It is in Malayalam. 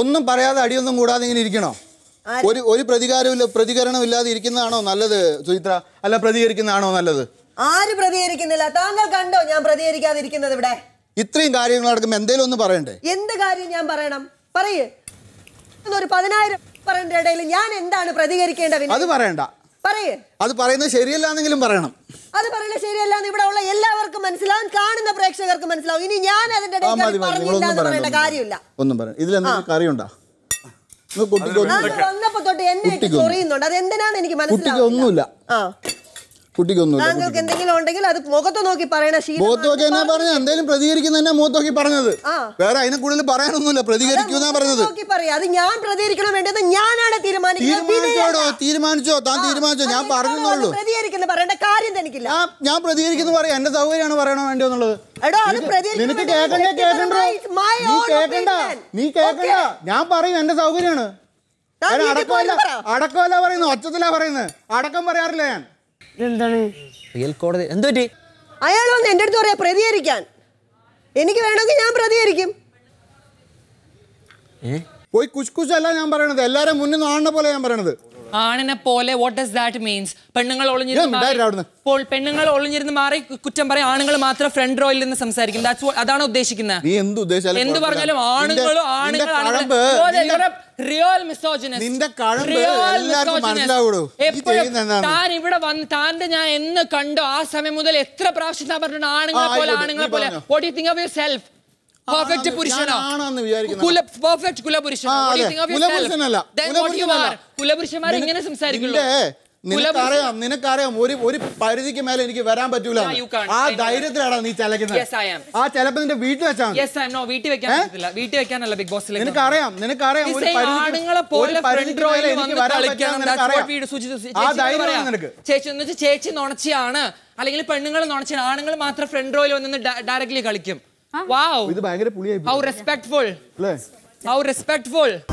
ഒന്നും പറയാതെ അടിയൊന്നും കൂടാതെ ഇങ്ങനെ ഇരിക്കണോ ഒരു ഒരു പ്രതികാരമില്ല പ്രതികരണം ഇല്ലാതെ ഇരിക്കുന്നതാണോ നല്ലത് സുചിത്ര അല്ല പ്രതികരിക്കുന്നതാണോ നല്ലത് ആര് പ്രതികരിക്കുന്നില്ല താങ്കൾ കണ്ടോ ഞാൻ പ്രതികരിക്കാതിരിക്കുന്നത് ഇവിടെ ഇത്രയും കാര്യങ്ങൾ നടക്കുമ്പോ എന്തേലും ഒന്ന് പറയണ്ടേ എന്ത് കാര്യം ഞാൻ പറയണം പറയേ ഒരു പതിനായിരം പറയേണ്ട ഇടയിൽ ഞാൻ എന്താണ് പ്രതികരിക്കേണ്ടത് അത് പറയണ്ട പറയേ അത് പറയുന്നത് ശരിയല്ലാന്നെങ്കിലും പറയണം അത് പറയുന്നത് ശരിയല്ലാന്ന് ഇവിടെ ഉള്ള എല്ലാവർക്കും മനസ്സിലാവും കാണുന്ന പ്രേക്ഷകർക്ക് മനസ്സിലാവും ഇനി ഞാൻ അതിന്റെ കാര്യമില്ല ഒന്നും പറയാം ഇതിൽ കാര്യമുണ്ടോ വന്നപ്പോ തൊട്ട് എന്നെ ചൊറിയുന്നുണ്ട് അത് എന്തിനാണ് എനിക്ക് മനസ്സിലാവുന്നില്ല എന്തെങ്കിലും ഉണ്ടെങ്കിൽ അത് നോക്കി എന്തെങ്കിലും പറഞ്ഞത് വേറെ പറഞ്ഞത് അത് ഞാൻ പ്രതികരിക്കണം തീരുമാനിച്ചോ തീരുമാനിച്ചോ ഞാൻ കാര്യം ഞാൻ നിനക്ക് കേക്കണ്ട നീ കേക്കണ്ട നീ കേക്കണ്ട ഞാൻ പറയും അടക്കമല്ല പറയുന്നു ഒച്ചത്തിലാ പറയുന്നത് അടക്കം പറയാറില്ല ഞാൻ എന്താണ് റിയൽ കോടതി എന്തു അയാൾ വന്ന് എൻ്റെ അടുത്ത് പറയാ പ്രതികരിക്കാൻ എനിക്ക് വേണമെങ്കിൽ ഞാൻ പ്രതികരിക്കും പോയി കുശ് കുശല്ല ഞാൻ പറയണത് എല്ലാരും മുന്നിൽ നിന്ന് ആണ പോലെ ഞാൻ പറയണത് ആണിനെ പോലെ വാട്ട് ഡസ് ദാറ്റ് മീൻസ് പെണ്ണുങ്ങൾ ഒളിഞ്ഞിരുന്നു ഇപ്പോൾ പെണ്ണുങ്ങൾ ഒളിഞ്ഞിരുന്ന് മാറി കുറ്റം പറയും ആണുങ്ങൾ മാത്രം ഫ്രണ്ട് റോയിൽ നിന്ന് സംസാരിക്കും അതാണ് ഉദ്ദേശിക്കുന്നത് എന്ത് പറഞ്ഞാലും ആണുങ്ങളും ആണുങ്ങൾ റിയൽ നിന്റെ താൻ ഇവിടെ വന്ന് താന്റെ ഞാൻ എന്ന് കണ്ടോ ആ സമയം മുതൽ എത്ര പ്രാവശ്യം താൻ പറഞ്ഞിട്ടുണ്ട് ആണുങ്ങളെ പോലെ ആണുങ്ങളെ പോലെ what you think of yourself perfect പുരുഷനാണ് കുലപുരുഷന്മാർ ഇങ്ങനെ സംസാരിക്കുള്ളൂ നിനക്കറിയാം നിനക്കറിയാം ഒരു ഒരു പരിധിക്ക് മേലെ എനിക്ക് വരാൻ പറ്റൂല ആ ധൈര്യത്തിലാണ് നീ ചലക്കുന്നത് ആ ചലപ്പ് നിന്റെ വീട്ടിൽ വെച്ചാണ് വീട്ടിൽ വെക്കാനല്ല ബിഗ് ബോസ് നിനക്കറിയാം നിനക്കറിയാം ചേച്ചി എന്ന് ചേച്ചി നുണച്ചിയാണ് അല്ലെങ്കിൽ പെണ്ണുങ്ങൾ നുണച്ചാണ് ആണുങ്ങൾ മാത്രം ഫ്രണ്ട് റോയിൽ വന്നിന്ന് ഡയറക്ട്ലി കളിക്കും വൗ ഇത് ഭയങ്കര പുളിയായി ഹൗ റെസ്പെക്ട്ഫുൾ ഹൗ റെസ്പെക്ട്ഫുൾ